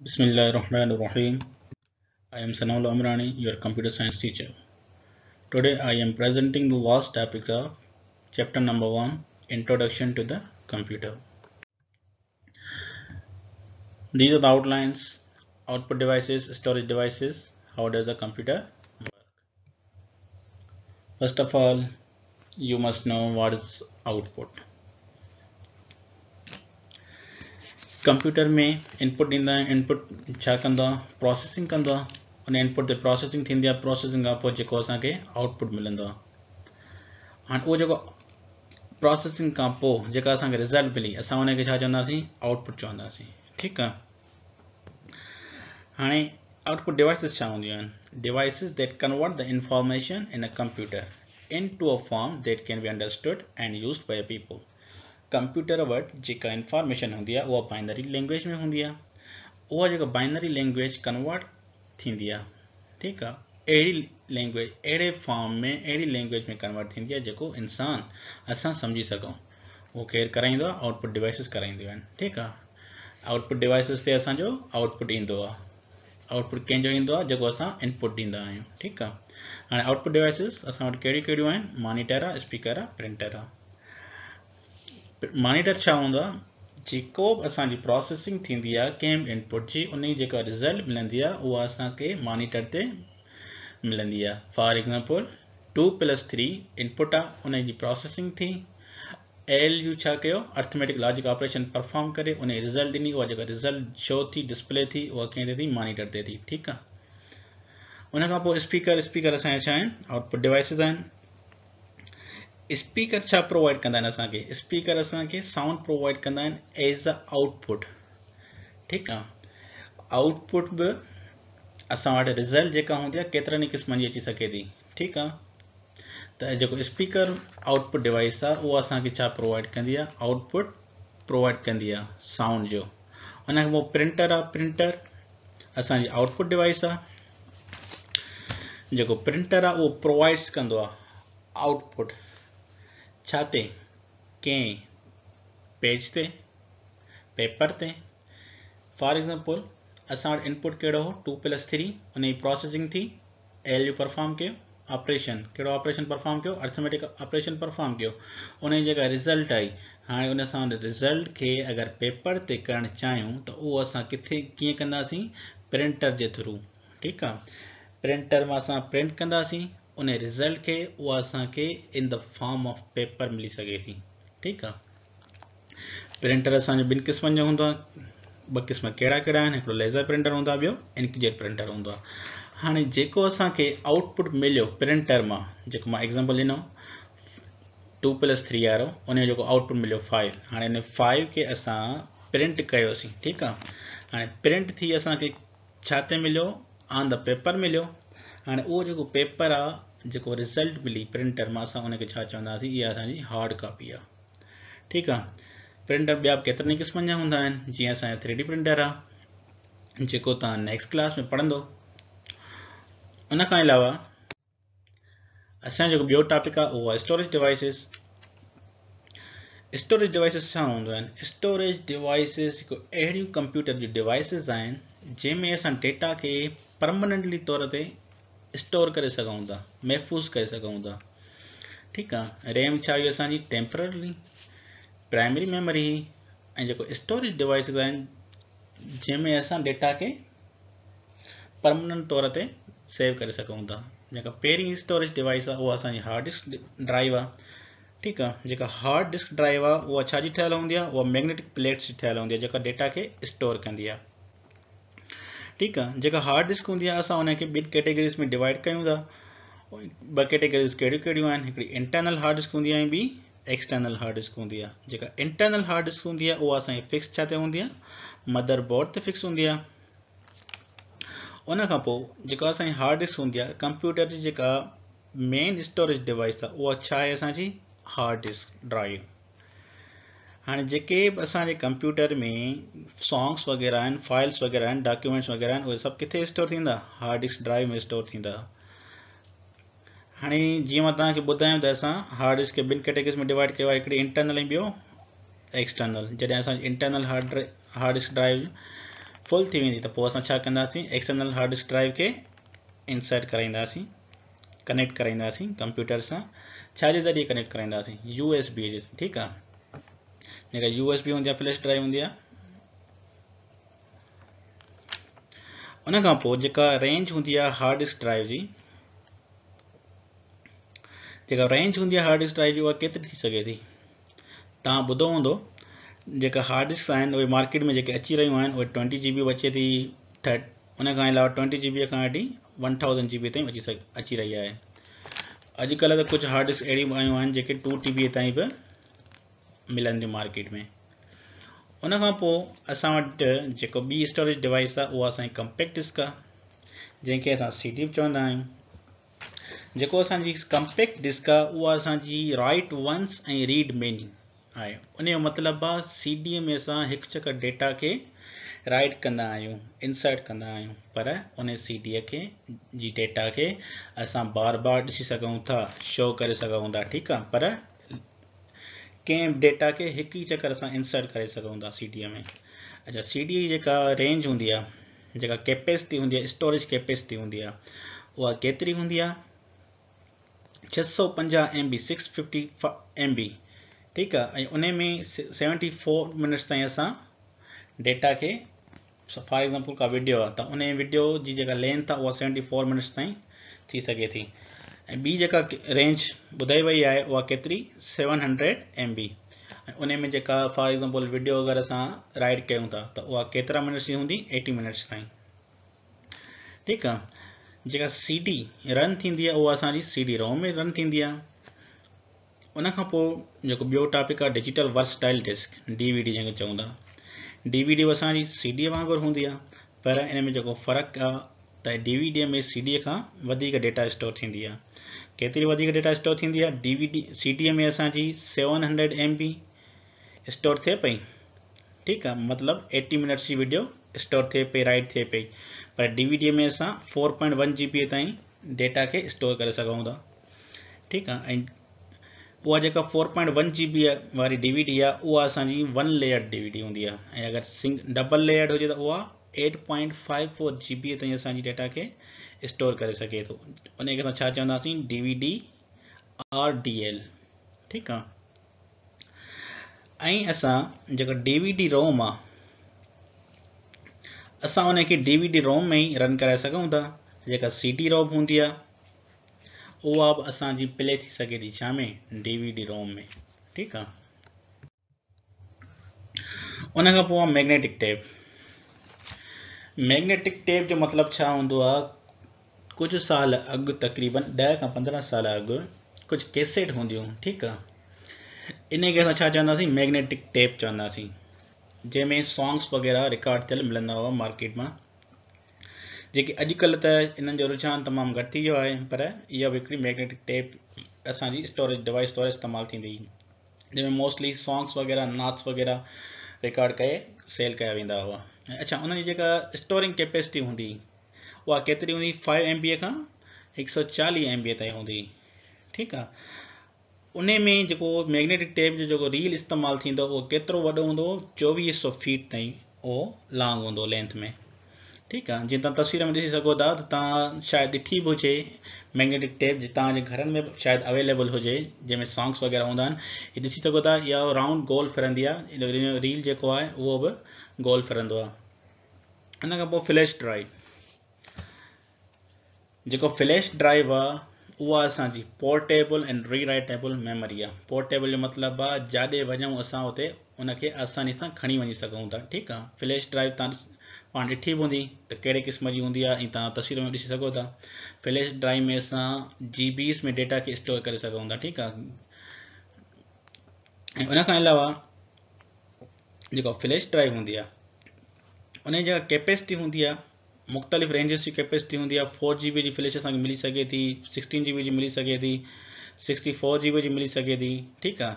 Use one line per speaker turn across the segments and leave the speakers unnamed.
Bismillah rahman rahim I am Sanaul Amrani, your computer science teacher. Today I am presenting the last topic of chapter number 1, Introduction to the Computer. These are the outlines, output devices, storage devices, how does the computer work. First of all, you must know what is output. Computer में input ॾींदा input छा processing कंदो उन input ते processing थींदी processing output मिल processing का result मिली अस हुनखे आउटपुट चवी ठीक हाँ output devices devices that convert the information in a computer into a form that can be understood and used by people computer word जी इंफॉर्मेशन होंगी वह बाइनरी लैंग्वेज में होंगी वह बाइनरी लैंग्वेज कन्वर्ट थी ठीक है अड़ी लैंग्वेज अड़े फॉर्म में अड़ी लैंग्वेज में कन्वर्ट थी जो इंसान अस समझी सकूँ वो केर करा आउटपुट डिवाइसिस कराइंद ठीक है आउटपुट डिवाइसिस से असो आउटपुट ईंदो आउटपुट कैंजो ईंदो इनपुट दींदा ठीक है हाँ आउटपुट डिवाइसिस असट कड़ी कड़ी मॉनिटर आ स्पीकर प्रिंटर आ मॉनिटर छा हूंदो आहे जेको बि असांजी प्रोसेसिंग थींदी आहे कंहिं इनपुट जी उन जी रिज़ल्ट मिली आहे उहा मॉनिटर ते मिलंदी आहे for example two plus three input आ उन जी प्रोसेसिंग थी एल यू छा अर्थमेटिक लॉजिक ऑपरेशन परफॉर्म कर उन रिज़ल्ट ॾिनी उहा जो रिज़ल्ट शो थी डिस्प्ले थी वह कंहिं थी मॉनिटर ते थी ठीक है उनखां स्पीकर स्पीकर असांजा आउटपुट डिवाइसिस स्पीकर छा प्रोवाइड कंदा आहिनि असांखे स्पीकर असांखे साउंड प्रोवाइड कंदा आहिनि एज़ अ आउटपुट ठीकु आहे आउटपुट बि असां वटि रिज़ल्ट जेका हूंदी आहे केतिरनि ई क़िस्मनि जी अची सघे थी ठीकु आहे त जेको स्पीकर आउटपुट डिवाइस आहे उहा असांखे छा प्रोवाइड कंदी आहे आउटपुट प्रोवाइड कंदी आहे साउंड जो उनखां पोइ प्रिंटर आहे प्रिंटर असांजी आउटपुट डिवाइस आहे जेको प्रिंटर आहे उहो प्रोवाइड्स कंदो आहे आउटपुट छा ते कंहिं पेज ते पेपर ते फॉर एक्ज़ाम्पल असां वटि इनपुट कहिड़ो हो टू प्लस थ्री उनजी प्रोसेसिंग थी एल यू परफॉर्म कयो ऑपरेशन कहिड़ो ऑपरेशन परफॉर्म कयो अर्थमेटिक ऑपरेशन परफॉर्म कयो उनजी जेका रिज़ल्ट आई हाणे हुन सां उन रिज़ल्ट खे अगरि पेपर ते करणु चाहियूं त उहो असां किथे कीअं कंदासीं प्रिंटर जे थ्रू ठीकु आहे प्रिंटर मां असां प्रिंट कंदासीं उन रिज़ल्ट खे उहा असांखे इन द फॉर्म ऑफ पेपर मिली सघे थी ठीकु आहे प्रिंटर असांजो ॿिनि क़िस्मनि जो हूंदो आहे ॿ क़िस्म कहिड़ा कहिड़ा आहिनि हिकिड़ो लेज़र प्रिंटर हूंदो आहे ॿियो इनक्यूजे प्रिंटर हूंदो आहे हाणे जेको असांखे आउटपुट मिलियो प्रिंटर मां जेको मां एक्ज़ाम्पल ॾिनो टू प्लस थ्री आरो उनजो जेको आउटपुट मिलियो फाइव हाणे इन फाइव खे असां प्रिंट कयोसीं ठीकु आहे हाणे प्रिंट थी असांखे छा ते मिलियो ऑन द पेपर मिलियो हाणे उहो जेको पेपर आहे जेको रिज़ल्ट मिली प्रिंटर मां असां उनखे छा चवंदासीं इहा असांजी हार्ड कॉपी आहे ठीकु आहे प्रिंटर ॿिया बि केतिरनि ई क़िस्मनि जा हूंदा आहिनि जीअं असांजो थ्री डी प्रिंटर आहे जेको तव्हां नैक्स्ट क्लास में पढ़ंदो उनखां अलावा असांजो जेको ॿियो टॉपिक आहे उहो आहे स्टोरेज डिवाइसिस स्टोरेज डिवाइसिस छा आहिनि स्टोरेज डिवाइसिस हिकु अहिड़ियूं कंप्यूटर जूं डिवाइसिस आहिनि जंहिंमें असां डेटा खे परमानेंटली तौर ते स्टोर करे सघूं था महफ़ूज़ करे सघूं था ठीकु आहे रैम छा हुई असांजी टेम्पररी प्राइमरी मेमोरी हुई ऐं जेको स्टोरेज डिवाइस आहिनि जंहिंमें असां डेटा खे परमनंट तौर ते सेव करे सघूं था जेका पहिरीं स्टोरेज डिवाइस आहे उहा असांजी हार्ड डिस्क ड्राइव आहे ठीकु आहे जेका हार्ड डिस्क ड्राइव आहे उहा छाजी ठहियलु हूंदी आहे उहा मैग्नेटिक प्लेट्स जी ठहियलु हूंदी आहे जेका डेटा खे स्टोर कंदी आहे ठीकु आहे जेका हार्ड डिस्क हूंदी आहे असां हुनखे ॿिनि कैटेगरीस में डिवाइड कयूं था ॿ कैटेगरीज़ कहिड़ियूं कहिड़ियूं आहिनि हिकिड़ी इंटरनल हार्ड डिस्क हूंदी आहे ॿी एक्सटर्नल हार्ड डिस्क हूंदी आहे जेका इंटरनल हार्ड डिस्क हूंदी आहे उहा असांजी फिक्स छा ते हूंदी आहे मदर बोर्ड ते फिक्स हूंदी आहे उन खां पोइ जेका असांजी हार्ड डिस्क हूंदी आहे कंप्यूटर जी जेका मेन स्टोरेज डिवाइस आहे उहा छा आहे असांजी हार्ड डिस्क ड्राइव हाणे जेके बि असांजे कंप्यूटर में सॉन्ग्स वग़ैरह आहिनि फाइल्स वग़ैरह आहिनि डॉक्यूमेंट्स वग़ैरह आहिनि उहे सभु किथे स्टोर थींदा हार्ड डिस्क ड्राइव में स्टोर थींदा हाणे जीअं मां तव्हांखे ॿुधायां त असां डिस्क खे ॿिनि कैटेगरीज में डिवाइड कयो आहे हिकिड़ी इंटरनल ऐं ॿियो एक्सटर्नल जॾहिं असां internal hard hard disk drive full थी वेंदी त पोइ असां छा कंदासीं एक्सटर्नल हार्ड डिस्क ड्राइव खे इंसर्ट कराईंदासीं कनेक्ट कराईंदासीं कंप्यूटर सां छाजे ज़रिए कनेक्ट कराईंदासीं यू एस बी एस ठीकु आहे నీకు యూఎస్బి ఉంది ఫ్లాష్ డ్రైవ్ ఉందా उन खां रेंज हूंदी हार्ड डिस्क ड्राइव की जो रेंज हूंदी हार्ड डिस्क ड्राइव की वह केतरी थी सघे थी तव्हां ॿुधो हूंदो हार्ड डिस्क आहिनि मार्केट में जो अची रहियूं आहिनि उहे ट्वेंटी जी बी अचे थी थर्ड उन अलावा ट्वेंटी जी बी खां वठी वन थाउज़ेंड जी बी ताईं अची अची रही है अॼुकल्ह तो कुछ हार्ड डिस्क अड़ी आयूं आहिनि जेके टू टी बी ताईं बि मिलंदियूं मार्केट में उनखां पोइ असां वटि जेको ॿी स्टोरेज डिवाइस आहे उहा असांजी कंपैक्ट डिस्क आहे जंहिंखे असां सी डी चवंदा आहियूं जेको असांजी कंपैक्ट डिस्क आहे उहा असांजी राइट वंस ऐं रीड मेनी आहे उनजो मतिलबु आहे सीडीअ में असां हिकु डेटा खे राइड कंदा आहियूं इंसर्ट कंदा आहियूं पर उन सीडीअ खे जी डेटा खे असां बार बार ॾिसी सघूं था शो करे सघूं था ठीकु आहे पर कंहिं डेटा खे हिकु ई चकर असां इंसर्ट करे सघूं था सीडीअ में अच्छा सीडीअ जी जेका रेंज हूंदी आहे जेका कैपेसिटी हूंदी आहे स्टोरेज कैपेसिटी हूंदी आहे उहा केतिरी हूंदी आहे छह सौ पंजाहु M B six fifty M B ठीकु आहे ऐं उन में से सेवनटी फोर मिनट्स ताईं असां डेटा खे फॉर एक्ज़ाम्पल का वीडियो आहे त उन विडियो जी जेका लेंथ आहे उहा सेवनटी फोर मिनट्स ताईं थी सघे थी ऐं ॿी जेका रेंज ॿुधाई वई आहे उहा केतिरी सेवन हंड्रेड एम बी ऐं उन में जेका फॉर एग्ज़ाम्पल वीडियो अगरि असां राइड कयूं था त उहा केतिरा मिनट्स जी हूंदी एटी मिनट्स ताईं ठीकु आहे जेका सी डी रन थींदी आहे उहा असांजी सी डी रोम में रन थींदी आहे उनखां पोइ जेको ॿियो टॉपिक आहे डिजिटल वर्सटाइल डिस्क डीवीडी जंहिंखे चऊं था डी वी डी उहो सी डी वांगुरु हूंदी आहे पर इन में जेको फ़र्क़ु आहे त डीवीडीअ में सीडीअ खां वधीक डेटा स्टोर थींदी आहे કેટરી વધી કે ડેટા સ્ટોર થિંધીયા DVD CD મે આસાજી 700 MB સ્ટોર થે પે ઠીક હ મતલબ 80 મિનિટ સી વિડિયો સ્ટોર થે પે રાઈટ થે પે પર DVD મે આસા 4.1 GB તાઈ ડેટા કે સ્ટોર કરી સકા હુંદા ઠીક હ એન્ડ ઓ આ જેકા 4.1 GB વારી DVD આ ઓ આસાજી 1 લેયર DVD હોંધી આ એગર સિંગલ ડબલ લેયર હોજે તો ઓ 8.54 GB તાઈ આસાજી ડેટા કે स्टोर करे सघे थो उनखे असां छा चवंदासीं डीवीडी आर डी एल ठीकु आहे ऐं असां जेको डीवीडी रोम आहे असां उनखे डीवीडी रोम में ई रन कराए सघूं था जेका सी टी रोम हूंदी आहे उहा बि असांजी प्ले थी सघे थी छा में डीवीडी रोम में ठीकु आहे उन खां पोइ आहे मैगनेटिक टेप मैग्नेटिक टेप जो मतिलबु छा हूंदो आहे कुझु साल अॻु तक़रीबन ॾह खां पंद्रहं साल अॻु कुझु कैसेट हूंदियूं ठीकु आहे इन इनखे असां छा चवंदासीं मैग्नेटिक टेप चवंदासीं जंहिंमें सॉन्ग्स वग़ैरह रिकॉड थियल मिलंदा हुआ मार्केट मां जेके अॼुकल्ह त इन्हनि जो रुझान तमामु घटि थी वियो आहे पर इहा बि हिकिड़ी मैग्नेटिक टेप असांजी स्टोरेज डिवाइस तौरु इस्तेमालु थींदी हुई जंहिंमें मोस्टली सॉन्ग्स वग़ैरह नाथ्स वग़ैरह रिकॉड करे सेल कया वेंदा हुआ अच्छा उन जी जेका स्टोरिंग कैपेसिटी हूंदी हुई उहा केतिरी हूंदी फाइव एम बीअ खां हिकु सौ चालीह एम बीअ ताईं हूंदी ठीकु आहे उन में जेको मैग्नेटिक टेप जो जेको रील इस्तेमालु थींदो उहो केतिरो वॾो हूंदो चोवीह सौ फीट ताईं उहो लॉन्ग हूंदो लेंथ में ठीकु आहे जीअं तव्हां तस्वीर में ॾिसी सघो था त तव्हां शायदि ॾिठी बि हुजे मैग्नेटिक टेप तव्हांजे घरनि में शायदि अवेलेबल हुजे जंहिंमें सॉन्ग्स वग़ैरह हूंदा आहिनि ॾिसी सघो था इहा राउंड गोल फिरंदी आहे रील जेको आहे उहो बि गोल फिरंदो आहे उन खां पोइ फ्लैश ड्राइव जेको फ्लैश ड्राइव आहे उहा असांजी पोर्टेबल एंड रीराइटेबल मेमोरी आहे पोर्टेबल जो मतिलबु आहे जाॾे वञूं असां हुते उनखे आसानी सां खणी वञी सघूं था ठीकु आहे फ्लैश ड्राइव तव्हां पाण ॾिठी हूंदी त कहिड़े क़िस्म जी हूंदी आहे ऐं तव्हां तस्वीर में ॾिसी सघो था फ्लैश ड्राइव में असां जी बीस में डेटा खे स्टोर करे सघूं था ठीकु आहे ऐं उनखां अलावा जेको फ्लैश ड्राइव हूंदी आहे उनजी जेका कैपेसिटी हूंदी आहे मुख़्तलिफ़ रेंजिस की कैपेसिटी होंगी फोर जी बी जी फ्लैश अस मिली सघे थी सिक्सटीन जी बी जी मिली सघे थी सिक्सटी फोर जी बी जी मिली सघे थी ठीक है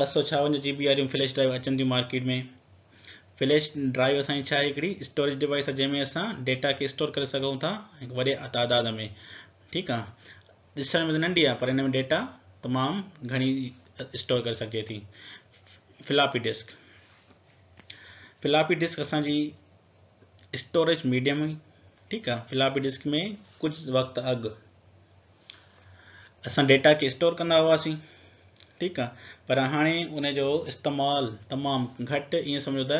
ॿ सौ छावंजा जी बी वारियूं फ्लैश ड्राइव अचन थी मार्केट में फ्लैश ड्राइव असांजी स्टोरेज डिवाइस आहे जंहिंमें असां डेटा के स्टोर कर सकूँ था वे तादाद में ठीक आहे ॾिसण में त नंढी आहे पर हिन में डेटा तमाम घनी स्टोर कर सघिजे थी फ्लापी डिस्क फ्लापी डिस्क असि स्टोरेज मीडियम हुई ठीकु आहे फ्लॉपी डिस्क में कुझु वक़्तु अॻु असां डेटा खे स्टोर कंदा हुआसीं ठीकु आहे पर हाणे उनजो इस्तेमालु तमामु घटि ईअं सम्झो त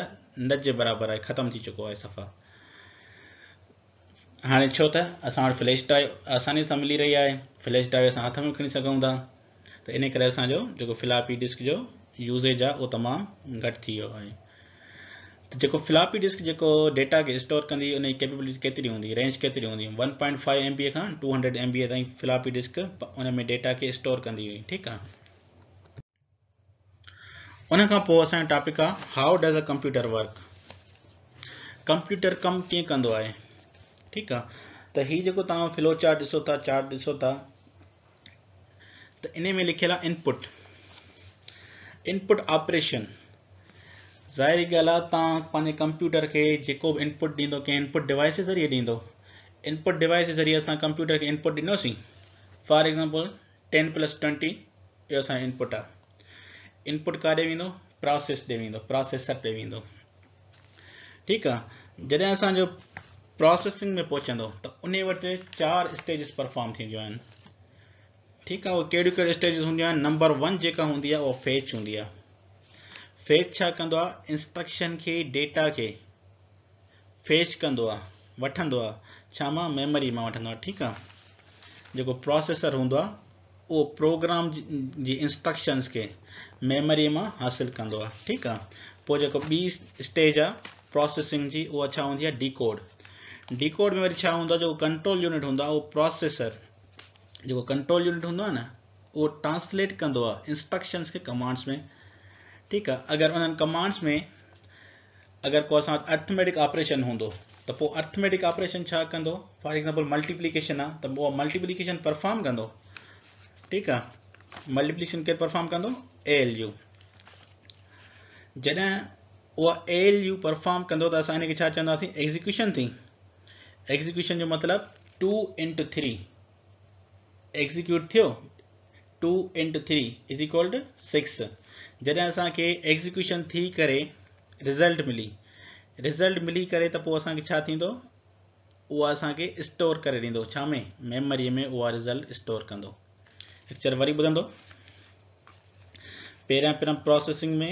नज जे बराबरि आहे ख़तमु थी चुको आहे सफ़ा हाणे छो त असां वटि फ्लैश ड्राइव आसानी सां मिली रही आहे फ्लैश ड्राइव असां हथ में खणी सघूं था त इन करे असांजो जेको फ्लॉपी डिस्क जो यूज़ेज आहे उहो तमामु घटि थी वियो आहे जेको फ्लापी डिस्क जेको डेटा खे स्टोर कंदी हुई उनजी केपेबिलिटी केतिरी हूंदी रेंज केतिरी हूंदी one point five M B खां टू हंड्रेड एम बी ताईं फिलापी डिस्क उन में डेटा खे स्टोर कंदी हुई ठीकु आहे उन खां पोइ असांजो टॉपिक आहे how does a computer work computer कमु कीअं कंदो आहे ठीकु आहे त हीउ जेको तव्हां फ्लो चार्ट ॾिसो था चार्ट ॾिसो था त इन में लिखियलु आहे इनपुट इनपुट ऑपरेशन ज़ाहिरी ॻाल्हि आहे तव्हां पंहिंजे कंप्यूटर खे जेको बि इनपुट ॾींदो कंहिं इनपुट डिवाइस जे ज़रिए ॾींदो इनपुट डिवाइस जे ज़रिए असां कंप्यूटर खे इनपुट ॾिनोसीं for example ten plus twenty इहो असांजो इनपुट आहे इनपुट काॾे वेंदो प्रोसेस ॾे वेंदो प्रोसेसर ॾे वेंदो ठीकु आहे जॾहिं असांजो प्रोसेसिंग में पहुचंदो त उन वटि चारि स्टेजिस परफॉर्म थींदियूं आहिनि ठीकु आहे उहो कहिड़ियूं कहिड़ियूं स्टेजिस हूंदियूं आहिनि नंबर वन जेका हूंदी आहे उहा फेच हूंदी आहे फेच छा कंदो इंस्ट्रक्शन के डेटा के फेच कंदो आहे वठंदो आहे छा जो मेमरी वठंदो जेको प्रोसेसर हूंदो प्रोग्राम जी इंस्ट्रक्शंस के मेमरी में हासिल कंदो आहे ठीकु आहे जेको स्टेज आ प्रोसेसिंग जी उहा छा हूंदी आहे डिकोड डिकोड में वरी छा कंट्रोल यूनिट हूंदो आहे उहो प्रोसेसर जो कंट्रोल यूनिट हों ट्रांसलेट कंदो इंस्ट्रक्शंस के कमांड्स में ठीक है अगर उन्होंने कमांड्स में अगर को अर्थमेटिक ऑपरेशन हों तो अर्थमेटिक ऑपरेशन कौ फॉर एग्ज़ाम्पल मल्टीप्लीकेशन है तो वो मल्टीप्लीकेशन परफॉर्म तो कंदो ठीक आहे मल्टीप्लीकेशन केरु परफॉर्म कह एल यू जै वो एल यू परफॉर्म कह तो अस इन छा एग्ज़ीक्यूशन थी एग्ज़ीक्यूशन जो मतलब टू इंटू थ्री एग्ज़ीक्यूट थो two into three is equal to six जॾहिं असांखे एग्ज़ीक्यूशन थी करे रिज़ल्ट मिली रिज़ल्ट मिली करे त पोइ असांखे छा थींदो उहा असांखे स्टोर करे ॾींदो छा में मेमरीअ में उहा रिज़ल्ट स्टोर कंदो लेक्चर वरी ॿुधंदो पहिरियां पहिरियां प्रोसेसिंग में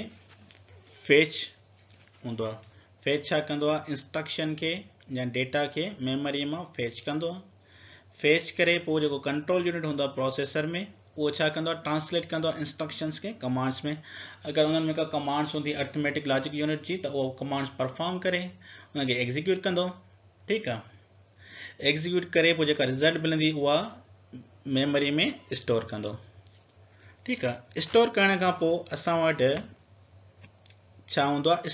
फेच हूंदो आहे फेच छा कंदो आहे इंस्ट्रक्शन खे या डेटा खे मेमरीअ मां फेच कंदो आहे फेच करे पोइ जेको कंट्रोल यूनिट हूंदो आहे प्रोसेसर में वो छा कंदो आहे ट्रांसलेट इंस्ट्रक्शंस खे कमांड्स में अगर उन्हनि कमांड्स होंगी अर्थमेटिक लॉजिक यूनिट की तो वो कमांड्स परफॉर्म करें उनके एग्ज़ीक्यूट कंदो ठीकु एग्ज़ीक्यूट कर रिज़ल्ट मिली उहा मेमरी में स्टोर कंदो ठीकु आहे स्टोर करण खां पोइ असां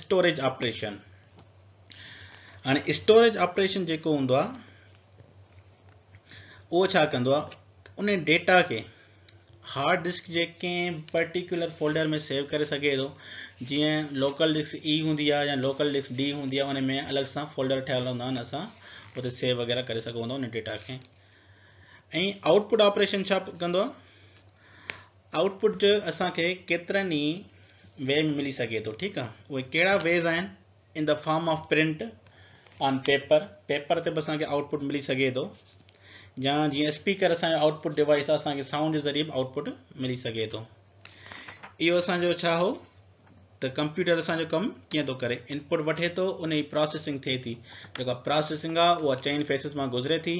स्टोरेज ऑपरेशन हाँ स्टोरेज ऑपरेशन जो हों आहे उहो उन डेटा खे हार्ड डिस्क जे कंहिं पर्टिकुलर फोल्डर में सेव करे सघे थो जीअं लोकल डिस्क ई हूंदी आहे या लोकल डिस्क डी हूंदी आहे हुन में अलॻि सां फोल्डर ठहियलु हूंदा आहिनि असां हुते सेव वग़ैरह करे सघूं था हुन डेटा खे ऐं आउटपुट ऑपरेशन छा कंदो आहे आउटपुट असांखे केतिरनि ई वे में मिली सघे थो ठीकु आहे उहे कहिड़ा वेज़ आहिनि in the form of print on paper paper ते बि असांखे आउटपुट मिली सघे थो या जीअं स्पीकर असांजो आउटपुट डिवाइस आहे असांखे साउंड जे ज़रिए बि आउटपुट मिली सघे थो इहो असांजो छा हो त कंप्यूटर असांजो कमु कीअं थो करे इनपुट वठे थो उनजी प्रोसेसिंग थिए थी जेका प्रोसेसिंग आहे उहा चइनि फेसिस मां गुज़रे थी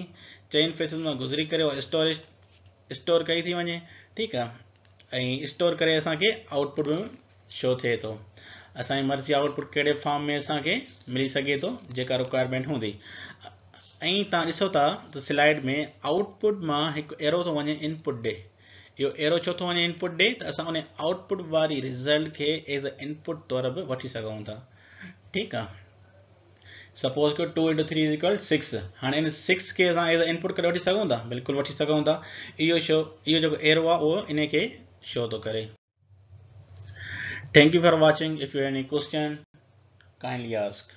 चइनि फेसिस मां गुज़री करे उहा स्टोरेज स्टोर कई थी वञे ठीकु आहे ऐं स्टोर करे असांखे आउटपुट में छो थिए थो असांजी मर्ज़ी आउटपुट कहिड़े फॉर्म में असांखे मिली सघे थो जेका रिक्वायरमेंट हूंदी ऐं तव्हां स्लाइड में आउटपुट में एक अहिड़ो थो वञे इनपुट डे यो अहिड़ो छो वे इनपुट डे तो असां उन्हें आउटपुट वाली रिज़ल्ट के एज़ अ इनपुट तौर बि वी सघूं था ठीकु सपोज़ कयो two into three is equal six हाँ इन सिक्स के असां एज़ अ इनपुट कर वी सघूं था बिल्कुलु वठी सघूं शो यो जेको एरो इनके शो तो करे thank you for watching if you any question kindly ask